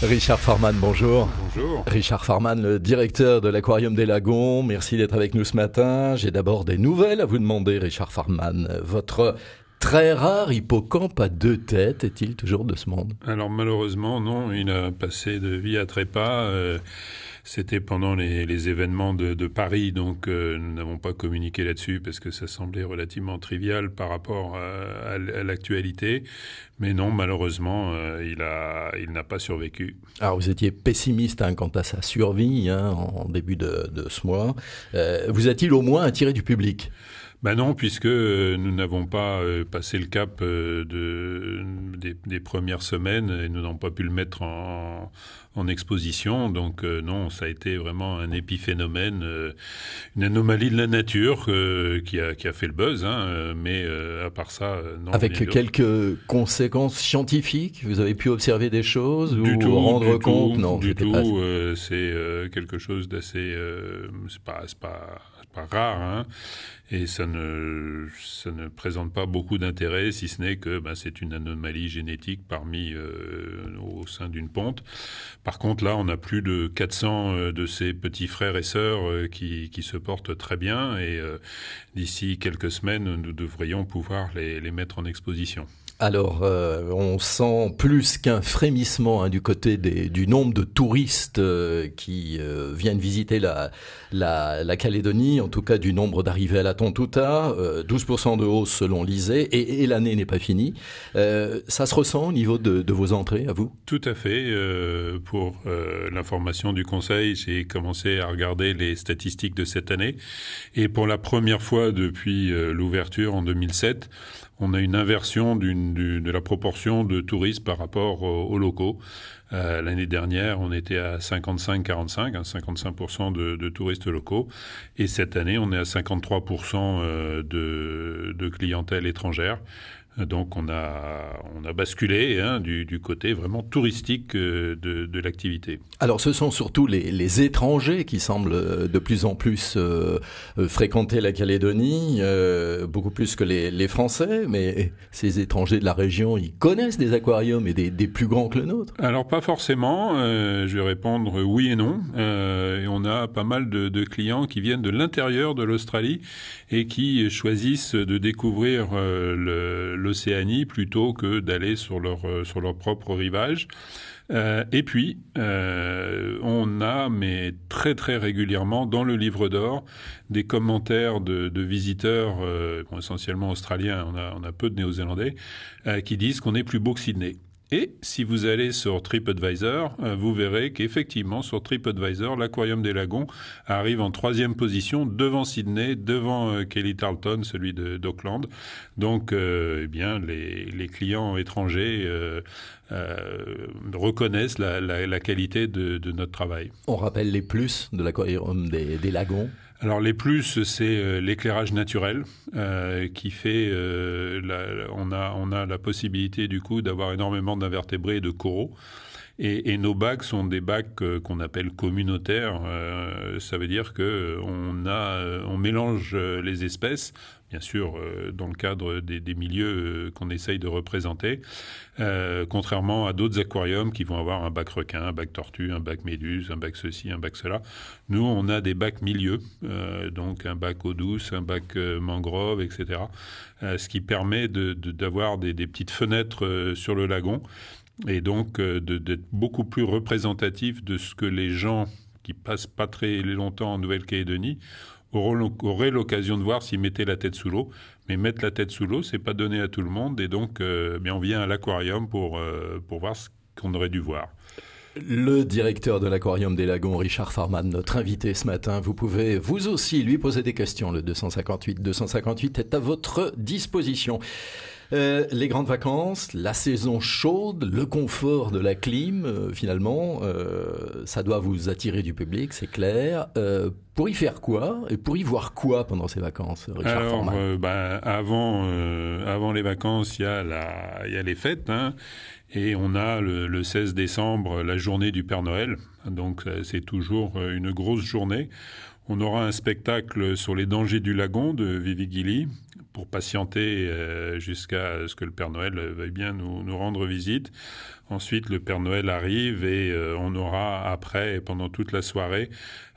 Richard Farman, bonjour. Bonjour. Richard Farman, le directeur de l'Aquarium des Lagons. Merci d'être avec nous ce matin. J'ai d'abord des nouvelles à vous demander, Richard Farman. Votre Très rare hippocampe à deux têtes est-il toujours de ce monde Alors malheureusement non, il a passé de vie à trépas. Euh, c'était pendant les, événements de, Paris, donc euh, nous n'avons pas communiqué là-dessus parce que ça semblait relativement trivial par rapport à, l'actualité. Mais non, malheureusement, euh, il n'a pas survécu. Alors vous étiez pessimiste hein, quant à sa survie hein, en début de, de ce mois. Euh, vous a-t-il au moins attiré du public ben non, puisque euh, nous n'avons pas euh, passé le cap euh, de, des, des, premières semaines et nous n'avons pas pu le mettre en, en exposition. Donc non, ça a été vraiment un épiphénomène, une anomalie de la nature qui, a, qui a fait le buzz. Hein, mais à part ça, non. Avec quelques conséquences scientifiques, vous avez pu observer des choses du ou tout, rendre compte Non, du tout. c'est quelque chose d'assez. c'est pas, pas pas rare, hein, et ça ne, présente pas beaucoup d'intérêt, si ce n'est que ben, c'est une anomalie génétique parmi euh, au sein d'une ponte. Par contre, là, on a plus de 400 euh, de ces petits frères et sœurs euh, qui, se portent très bien, et d'ici quelques semaines, nous devrions pouvoir les mettre en exposition. Alors, euh, on sent plus qu'un frémissement hein, du côté des, du nombre de touristes euh, qui euh, viennent visiter la, la, Calédonie, en tout cas du nombre d'arrivées à la Tontouta, 12% de hausse selon l'ISEE, et, l'année n'est pas finie. ça se ressent au niveau de, de vos entrées, à vous Tout à fait. pour l'information du Conseil, j'ai commencé à regarder les statistiques de cette année, et pour la première fois depuis l'ouverture en 2007, on a une inversion d'une de la proportion de touristes par rapport euh, aux locaux. Euh, l'année dernière, on était à 55-45, 55% hein, de, de, touristes locaux. Et cette année, on est à 53% euh, de, de clientèle étrangère. Donc on a, on a basculé hein, du, du, côté vraiment touristique euh, de, l'activité. Alors ce sont surtout les, les, étrangers qui semblent euh, de plus en plus euh, fréquenter la Calédonie, beaucoup plus que les, les, Français, mais ces étrangers de la région, ils connaissent des aquariums et des, des plus grands que le nôtre Alors pas forcément, je vais répondre oui et non. et on a pas mal de, de clients qui viennent de l'intérieur de l'Australie et qui choisissent de découvrir le l'Océanie plutôt que d'aller sur leur, euh, sur propre rivage. Euh, et puis, euh, on a, mais très très régulièrement, dans le livre d'or, des commentaires de, visiteurs, essentiellement australiens, on a, on a peu de Néo-Zélandais, qui disent qu'on est plus beau que Sydney. Et si vous allez sur TripAdvisor, euh, vous verrez qu'effectivement, sur TripAdvisor, l'Aquarium des Lagons arrive en troisième position devant Sydney, devant euh, Kelly Tarleton, celui d'Auckland. Donc, euh, eh bien, les, clients étrangers reconnaissent la, qualité de, notre travail. On rappelle les plus de l'Aquarium des Lagons alors les plus, c'est euh, l'éclairage naturel euh, qui fait, euh, la, on, a, on a la possibilité du coup d'avoir énormément d'invertébrés et de coraux. Et, nos bacs sont des bacs euh, qu'on appelle communautaires. Euh, ça veut dire qu'on euh, on mélange les espèces bien sûr, dans le cadre des, milieux qu'on essaye de représenter, contrairement à d'autres aquariums qui vont avoir un bac requin, un bac tortue, un bac méduse, un bac ceci, un bac cela. Nous, on a des bacs milieux, donc un bac eau douce, un bac mangrove, etc., ce qui permet d'avoir des petites fenêtres sur le lagon et donc euh, d'être beaucoup plus représentatif de ce que les gens qui passent pas très longtemps en Nouvelle-Calédonie auraient l'occasion de voir s'ils mettaient la tête sous l'eau. Mais mettre la tête sous l'eau, c'est pas donné à tout le monde, et donc euh, on vient à l'aquarium pour, euh, pour voir ce qu'on aurait dû voir. Le directeur de l'Aquarium des Lagons, Richard Farman, notre invité ce matin, vous pouvez vous aussi lui poser des questions. Le 258-258 est à votre disposition. Euh, les grandes vacances, la saison chaude, le confort de la clim, euh, finalement, euh, ça doit vous attirer du public, c'est clair. pour y faire quoi et pour y voir quoi pendant ces vacances, Alors, ben, avant, les vacances, il y a les fêtes. Hein, et on a le, 16 décembre la journée du Père Noël. Donc c'est toujours une grosse journée. On aura un spectacle sur les dangers du lagon de Vivi pour patienter euh, jusqu'à ce que le Père Noël veuille bien nous, rendre visite. Ensuite, le Père Noël arrive et euh, on aura après, et pendant toute la soirée,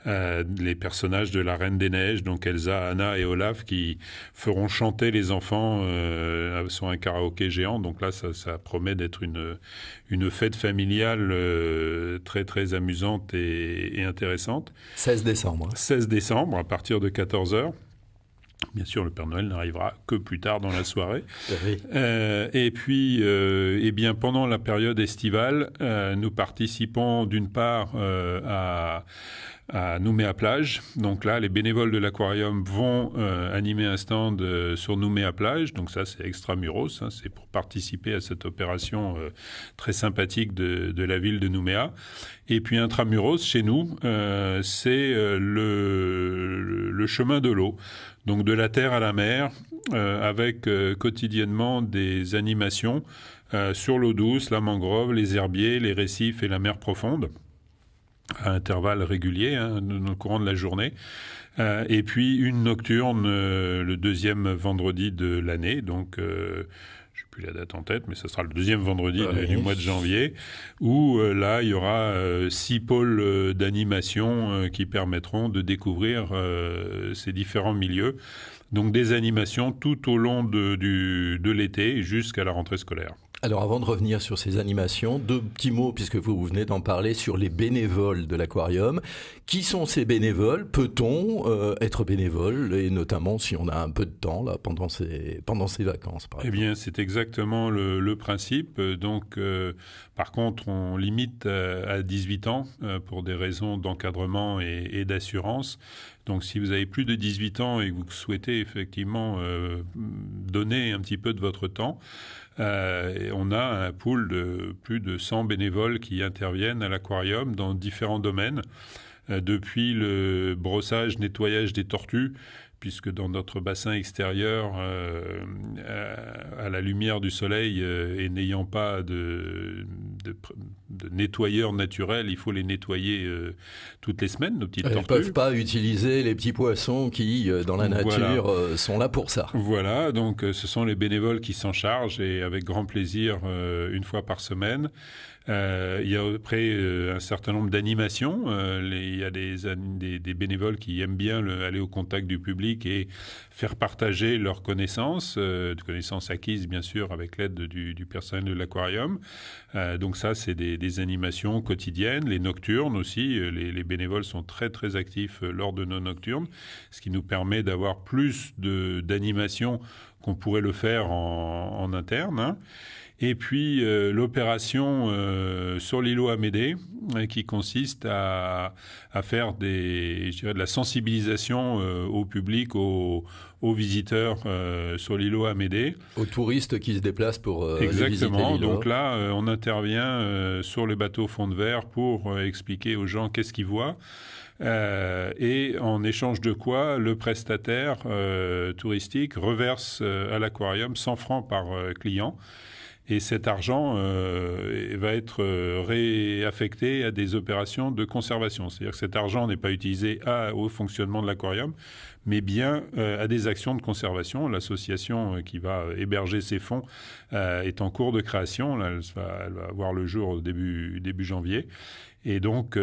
euh, les personnages de la Reine des Neiges, donc Elsa, Anna et Olaf, qui feront chanter les enfants sur un karaoké géant. Donc là, ça, promet d'être une, une fête familiale très très amusante et, et, intéressante. 16 décembre. 16 hein. décembre, à partir de 14 heures. Bien sûr, le Père Noël n'arrivera que plus tard dans la soirée. Euh, et puis, euh, eh bien, pendant la période estivale, euh, nous participons d'une part à à Nouméa Plage. Donc là, les bénévoles de l'aquarium vont euh, animer un stand euh, sur Nouméa Plage. Donc ça, c'est extramuros. Hein, c'est pour participer à cette opération euh, très sympathique de, la ville de Nouméa. Et puis intramuros, chez nous, c'est le, chemin de l'eau donc de la terre à la mer, avec quotidiennement des animations sur l'eau douce, la mangrove, les herbiers, les récifs et la mer profonde à intervalles réguliers, hein, dans le courant de la journée. Euh, et puis une nocturne euh, le deuxième vendredi de l'année, donc euh, je n'ai plus la date en tête, mais ce sera le deuxième vendredi ah du mois de janvier, où là il y aura six pôles d'animation qui permettront de découvrir ces différents milieux. Donc des animations tout au long de l'été jusqu'à la rentrée scolaire. Alors avant de revenir sur ces animations, deux petits mots, puisque vous, venez d'en parler, sur les bénévoles de l'aquarium. Qui sont ces bénévoles Peut-on euh, être bénévole, et notamment si on a un peu de temps là, pendant, ces, pendant ces vacances Eh bien, c'est exactement le, principe. Donc, euh, par contre, on limite euh, à 18 ans euh, pour des raisons d'encadrement et, d'assurance. Donc si vous avez plus de 18 ans et que vous souhaitez effectivement euh, donner un petit peu de votre temps, on a un pool de plus de 100 bénévoles qui interviennent à l'aquarium dans différents domaines, depuis le brossage, nettoyage des tortues, puisque dans notre bassin extérieur, à, la lumière du soleil et n'ayant pas de, de, nettoyeurs naturels, il faut les nettoyer euh, toutes les semaines, nos petites tortues. ne peuvent pas utiliser les petits poissons qui, euh, dans la nature, euh, sont là pour ça. Voilà, donc ce sont les bénévoles qui s'en chargent et avec grand plaisir, une fois par semaine, euh, il y a après euh, un certain nombre d'animations. Euh, il y a des, des, bénévoles qui aiment bien le, aller au contact du public et faire partager leurs connaissances, euh, de connaissances acquises bien sûr avec l'aide du, du, personnel de l'aquarium. donc ça, c'est des, des, animations quotidiennes, les nocturnes aussi. Les, les, bénévoles sont très très actifs lors de nos nocturnes, ce qui nous permet d'avoir plus d'animations qu'on pourrait le faire en, en interne. Hein. Et puis euh, l'opération euh, sur l'îlot Amédée, euh, qui consiste à, faire de la sensibilisation au public, aux, visiteurs sur l'îlot Amédée. Aux touristes qui se déplacent pour Exactement. Donc là, on intervient sur les bateaux fond de verre pour expliquer aux gens qu'est-ce qu'ils voient. et en échange de quoi le prestataire touristique reverse à l'aquarium 100 francs par client. Et cet argent euh, va être euh, réaffecté à des opérations de conservation. C'est-à-dire que cet argent n'est pas utilisé à, au fonctionnement de l'aquarium, mais bien euh, à des actions de conservation. L'association euh, qui va euh, héberger ces fonds est en cours de création. elle, va, avoir le jour au début, début janvier. Et donc,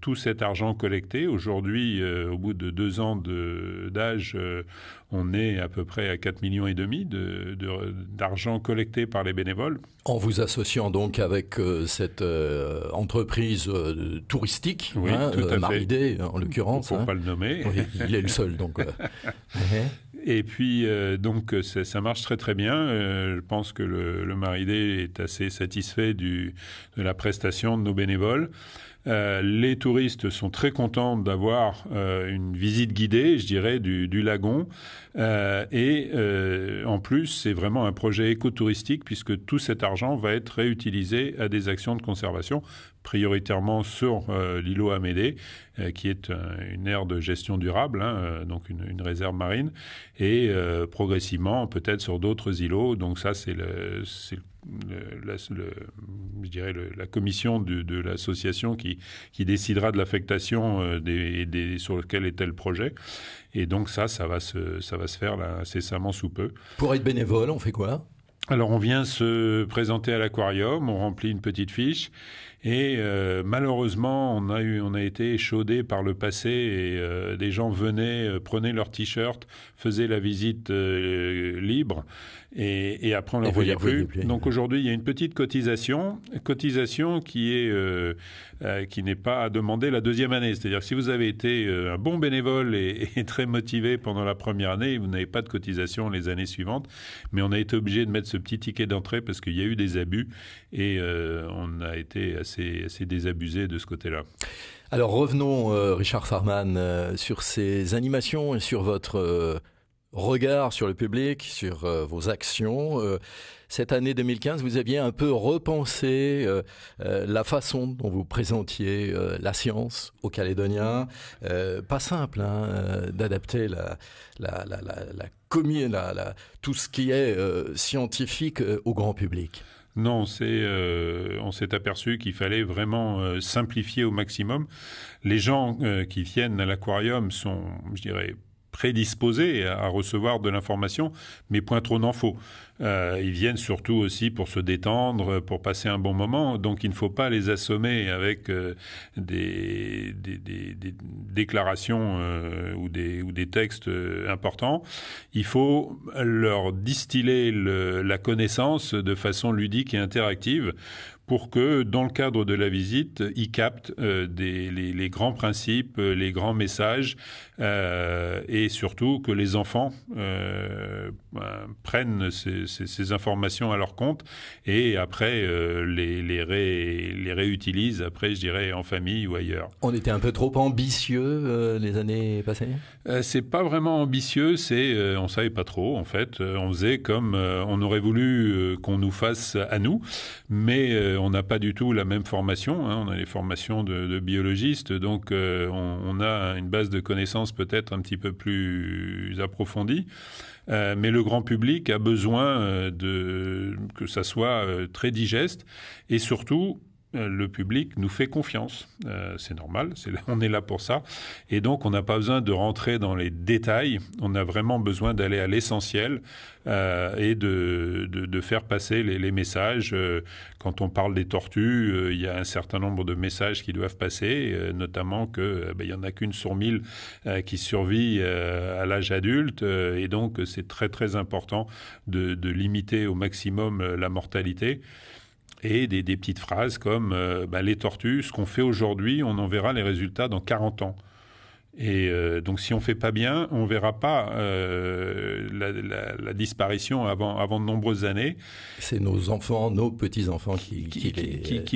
tout cet argent collecté, aujourd'hui, au bout de deux ans d'âge, de, on est à peu près à 4,5 millions et demi d'argent de, collecté par les bénévoles. En vous associant donc avec cette entreprise touristique, oui, hein, Maridé en l'occurrence. Pour ne hein. pas le nommer. il est le seul Euh, Et puis, euh, donc, euh, ça marche très très bien. je pense que le, le Maridé est assez satisfait de la prestation de nos bénévoles. Euh, les touristes sont très contents d'avoir euh, une visite guidée, je dirais, du, lagon. Euh, et en plus, c'est vraiment un projet écotouristique puisque tout cet argent va être réutilisé à des actions de conservation, prioritairement sur l'îlot Amédée, qui est une aire de gestion durable, hein, donc une, une, réserve marine, et progressivement peut-être sur d'autres îlots. Donc ça, c'est le, le la, je dirais la commission de, de l'association qui, qui, décidera de l'affectation euh, des, sur lequel est tel projet. Et donc ça, ça va se, ça va se faire là, incessamment sous peu. Pour être bénévole, on fait quoi alors on vient se présenter à l'aquarium, on remplit une petite fiche et euh, malheureusement, on a, eu, on a été échaudé par le passé et euh, des gens venaient, euh, prenaient leur t-shirt, faisaient la visite libre et, après on ne les voyait plus. Donc aujourd'hui, il y a une petite cotisation, cotisation qui n'est pas à demander la deuxième année. C'est-à-dire si vous avez été un bon bénévole et, et, très motivé pendant la première année, vous n'avez pas de cotisation les années suivantes. Mais on a été obligé de mettre ce petit ticket d'entrée parce qu'il y a eu des abus et on a été assez assez, désabusé de ce côté-là. Alors revenons, euh, Richard Farman, euh, sur ces animations et sur votre euh, regard sur le public, sur vos actions. cette année 2015, vous aviez un peu repensé la façon dont vous présentiez la science aux Calédoniens. pas simple hein, d'adapter la, la, tout ce qui est scientifique au grand public. Non, euh, on s'est aperçu qu'il fallait vraiment euh, simplifier au maximum. Les gens euh, qui viennent à l'aquarium sont, je dirais, prédisposés à recevoir de l'information, mais point trop n'en faut. Euh, ils viennent surtout aussi pour se détendre, pour passer un bon moment, donc il ne faut pas les assommer avec euh, des, déclarations euh, ou, des, textes importants. Il faut leur distiller la connaissance de façon ludique et interactive pour que, dans le cadre de la visite, ils captent euh, des, les, les, grands principes, euh, les grands messages, euh, et surtout que les enfants euh, ben, prennent ces, ces, ces, informations à leur compte et après euh, les, les, ré, les, réutilisent, après, je dirais, en famille ou ailleurs. On était un peu trop ambitieux les années passées C'est pas vraiment ambitieux, c'est on savait pas trop, en fait. On faisait comme on aurait voulu qu'on nous fasse à nous, mais on n'a pas du tout la même formation. Hein. On a les formations de, biologistes, donc euh, on, a une base de connaissances peut-être un petit peu plus approfondie. Euh, mais le grand public a besoin euh, que ça soit très digeste et surtout euh, le public nous fait confiance. Euh, c'est normal, on est là pour ça. Et donc, on n'a pas besoin de rentrer dans les détails. On a vraiment besoin d'aller à l'essentiel euh, et de, faire passer les, messages. quand on parle des tortues, il y a un certain nombre de messages qui doivent passer, notamment qu'il ben, y en a qu'une sur mille qui survit à l'âge adulte. et donc, c'est très, très important de limiter au maximum la mortalité et des, petites phrases comme euh, bah, les tortues, ce qu'on fait aujourd'hui, on en verra les résultats dans 40 ans. Et euh, donc si on fait pas bien, on verra pas euh, la, disparition avant, avant de nombreuses années. C'est nos enfants, nos petits enfants qui,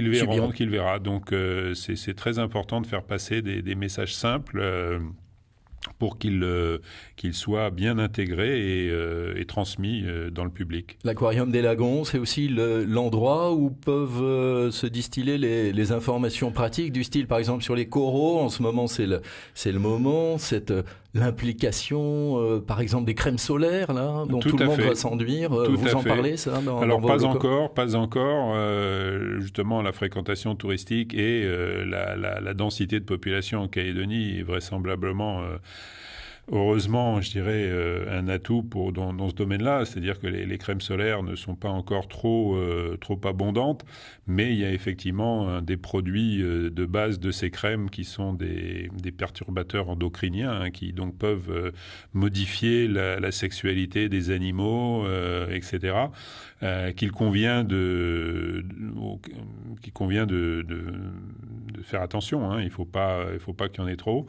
le verront, qui le verra. Donc c'est très important de faire passer des, des messages simples pour qu'il euh, qu'il soit bien intégré et, euh, transmis euh, dans le public. L'aquarium des lagons, c'est aussi l'endroit où peuvent se distiller les, les, informations pratiques du style, par exemple sur les coraux. En ce moment, c'est le le moment. Cette l'implication, euh, par exemple, des crèmes solaires, là, hein, dont tout, le monde va s'enduire. Euh, vous en parlez, ça dans, Alors, pas encore, pas encore. Euh, justement, la fréquentation touristique et la, la, densité de population en Calédonie est vraisemblablement heureusement, je dirais, euh, un atout pour, dans, ce domaine-là, c'est-à-dire que les, crèmes solaires ne sont pas encore trop, euh, trop abondantes, mais il y a effectivement des produits euh, de base de ces crèmes qui sont des, perturbateurs endocriniens, hein, qui donc peuvent modifier la, la, sexualité des animaux, etc., qu'il convient de, qu'il convient de faire attention, hein. il ne euh, faut pas, qu'il y en ait trop.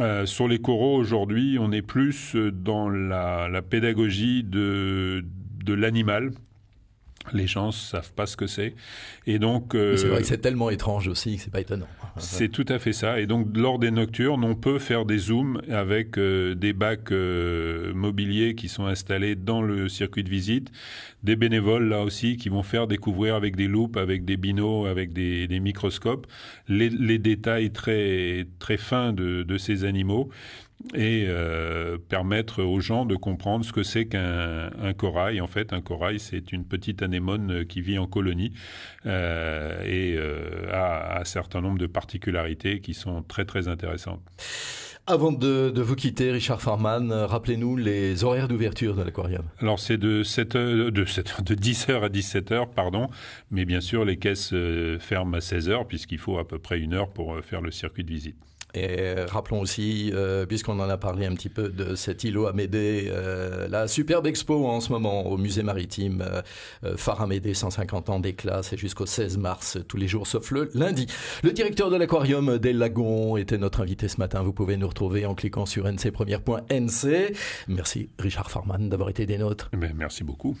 Euh, sur les coraux, aujourd'hui, on est plus euh, dans la, pédagogie de l'animal les gens ne savent pas ce que c'est. Et donc, euh, c'est vrai que c'est tellement étrange aussi que n'est pas étonnant. C'est tout à fait ça. Et donc, lors des nocturnes, on peut faire des zooms avec euh, des bacs euh, mobiliers qui sont installés dans le circuit de visite, des bénévoles là aussi qui vont faire découvrir avec des loupes, avec des binos, avec des, microscopes les, détails très très fins de ces animaux et euh, permettre aux gens de comprendre ce que c'est qu'un corail. En fait, un corail, c'est une petite anémone qui vit en colonie euh, et euh, a, un certain nombre de particularités qui sont très très intéressantes. Avant de, vous quitter, Richard Farman, rappelez-nous les horaires d'ouverture de l'aquarium. Alors c'est de de de 10h à 17h, pardon, mais bien sûr les caisses ferment à 16h puisqu'il faut à peu près une heure pour faire le circuit de visite. Et euh, rappelons aussi, euh, puisqu'on en a parlé un petit peu de cet îlot Amédée, euh, la superbe expo en ce moment au musée maritime euh, Phare Amédée, 150 ans d'éclat, c'est jusqu'au 16 mars, tous les jours sauf le lundi. Le directeur de l'aquarium des Lagons était notre invité ce matin. Vous pouvez nous retrouver en cliquant sur ncpremière.nc. Merci Richard Farman d'avoir été des nôtres. Eh ben, merci beaucoup.